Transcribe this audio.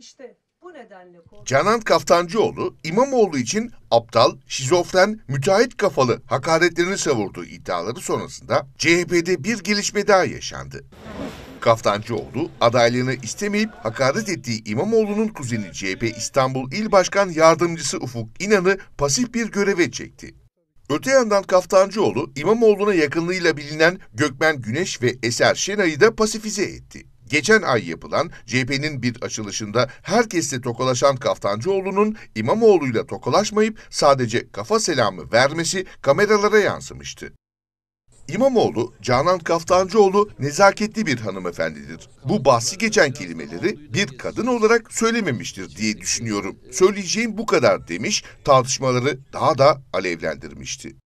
İşte bu nedenle... Canan Kaftancıoğlu, İmamoğlu için aptal, şizofren, müteahhit kafalı hakaretlerini savurduğu iddiaları sonrasında CHP'de bir gelişme daha yaşandı. Kaftancıoğlu adaylığını istemeyip hakaret ettiği İmamoğlu'nun kuzeni CHP İstanbul İl Başkan Yardımcısı Ufuk İnan'ı pasif bir göreve çekti. Öte yandan Kaftancıoğlu, İmamoğlu'na yakınlığıyla bilinen Gökmen Güneş ve Eser Şenay'ı da pasifize etti. Geçen ay yapılan CHP'nin bir açılışında herkesle tokalaşan Kaftancıoğlu'nun İmamoğlu'yla tokalaşmayıp sadece kafa selamı vermesi kameralara yansımıştı. İmamoğlu, Canan Kaftancıoğlu nezaketli bir hanımefendidir. Bu bahsi geçen kelimeleri bir kadın olarak söylememiştir diye düşünüyorum. Söyleyeceğim bu kadar demiş, tartışmaları daha da alevlendirmişti.